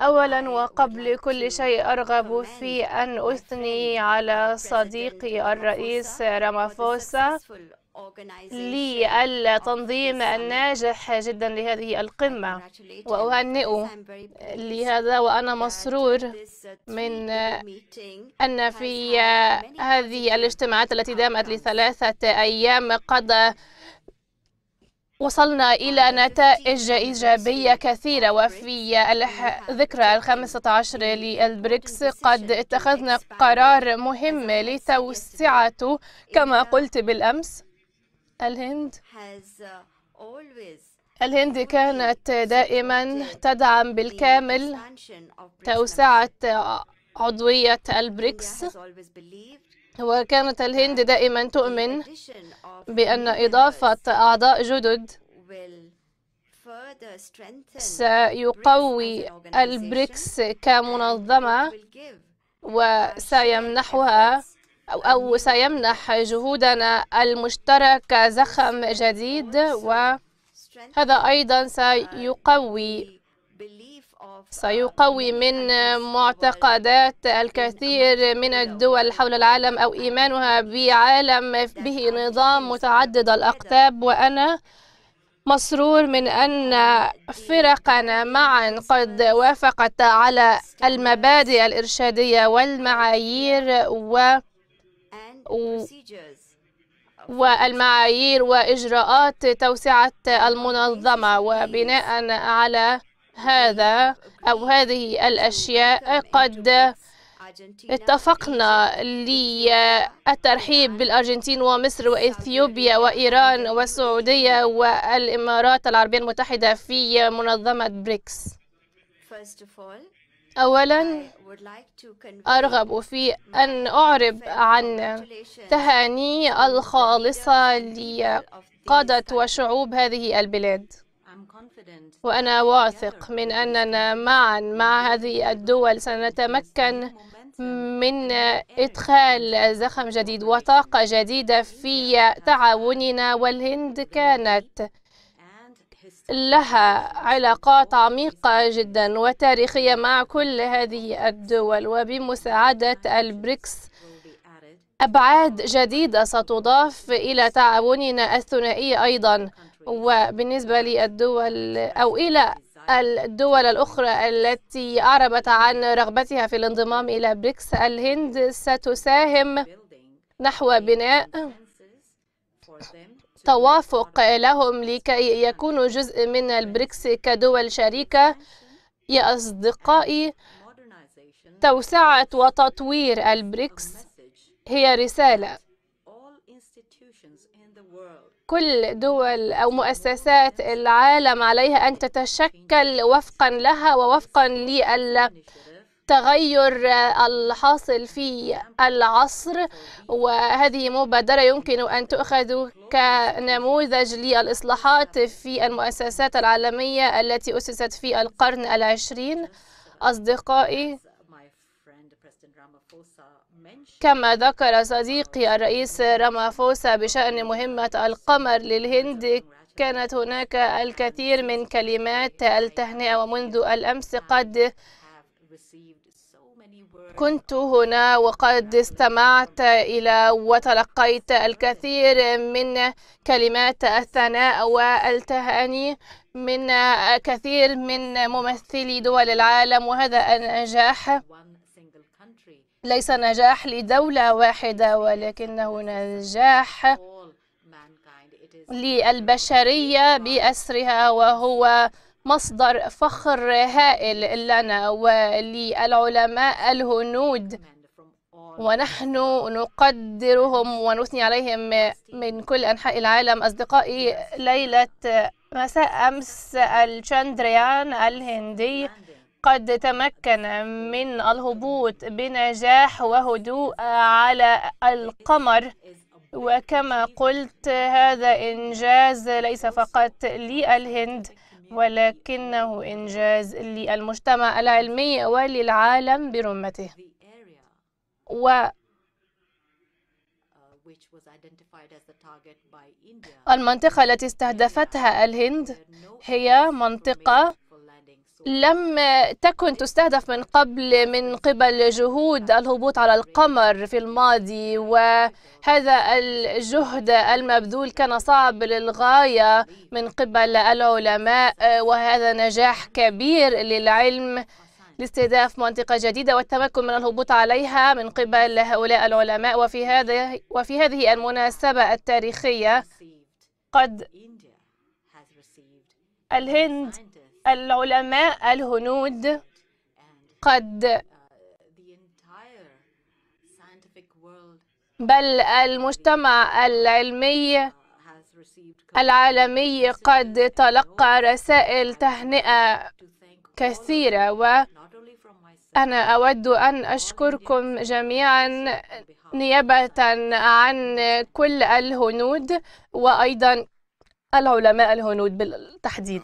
أولا وقبل كل شيء أرغب في أن أثني على صديقي الرئيس رامافوسا للتنظيم الناجح جدا لهذه القمة وأهنئه لهذا وأنا مسرور من أن في هذه الاجتماعات التي دامت لثلاثة أيام قد وصلنا إلى نتائج إيجابية كثيرة وفي الذكرى الخامسة عشر للبريكس قد اتخذنا قرار مهم لتوسعته كما قلت بالأمس الهند uh, الهند كانت دائما تدعم بالكامل توسعة عضوية البريكس وكانت الهند دائما تؤمن بأن إضافة أعضاء جدد سيقوي البريكس كمنظمة وسيمنحها أو سيمنح جهودنا المشتركة زخم جديد وهذا أيضا سيقوي سيقوي من معتقدات الكثير من الدول حول العالم أو إيمانها بعالم به نظام متعدد الأقطاب وأنا مسرور من أن فرقنا معا قد وافقت على المبادئ الإرشادية والمعايير و والمعايير وإجراءات توسعة المنظمة وبناء على هذا أو هذه الأشياء قد اتفقنا للترحيب بالأرجنتين ومصر وإثيوبيا وإيران والسعودية والإمارات العربية المتحدة في منظمة بريكس أولا أرغب في أن أعرب عن تهاني الخالصة لقادة وشعوب هذه البلاد وأنا واثق من أننا معا مع هذه الدول سنتمكن من إدخال زخم جديد وطاقة جديدة في تعاوننا والهند كانت لها علاقات عميقة جدا وتاريخية مع كل هذه الدول وبمساعدة البريكس أبعاد جديدة ستضاف إلى تعاوننا الثنائي أيضا وبالنسبة للدول أو إلى الدول الأخرى التي أعربت عن رغبتها في الانضمام إلى بريكس الهند ستساهم نحو بناء توافق لهم لكي يكونوا جزء من البريكس كدول شريكة يا أصدقائي توسعة وتطوير البريكس هي رسالة كل دول أو مؤسسات العالم عليها أن تتشكل وفقا لها ووفقا للتغير الحاصل في العصر وهذه مبادرة يمكن أن تؤخذ كنموذج للإصلاحات في المؤسسات العالمية التي أسست في القرن العشرين أصدقائي كما ذكر صديقي الرئيس رامافوسا بشأن مهمة القمر للهند كانت هناك الكثير من كلمات التهنئة ومنذ الأمس قد كنت هنا وقد استمعت إلى وتلقيت الكثير من كلمات الثناء والتهاني من كثير من ممثلي دول العالم وهذا النجاح ليس نجاح لدولة واحدة ولكنه نجاح للبشرية بأسرها وهو مصدر فخر هائل لنا وللعلماء الهنود ونحن نقدرهم ونثني عليهم من كل أنحاء العالم أصدقائي ليلة مساء أمس الشاندريان الهندي قد تمكن من الهبوط بنجاح وهدوء على القمر وكما قلت هذا إنجاز ليس فقط للهند ولكنه إنجاز للمجتمع العلمي وللعالم برمته و المنطقة التي استهدفتها الهند هي منطقة لم تكن تستهدف من قبل من قبل جهود الهبوط على القمر في الماضي وهذا الجهد المبذول كان صعب للغاية من قبل العلماء وهذا نجاح كبير للعلم لاستهداف منطقة جديدة والتمكن من الهبوط عليها من قبل هؤلاء العلماء وفي هذه وفي هذه المناسبة التاريخية قد الهند العلماء الهنود قد بل المجتمع العلمي العالمي قد تلقى رسائل تهنئة كثيرة وأنا أود أن أشكركم جميعا نيابة عن كل الهنود وأيضا العلماء الهنود بالتحديد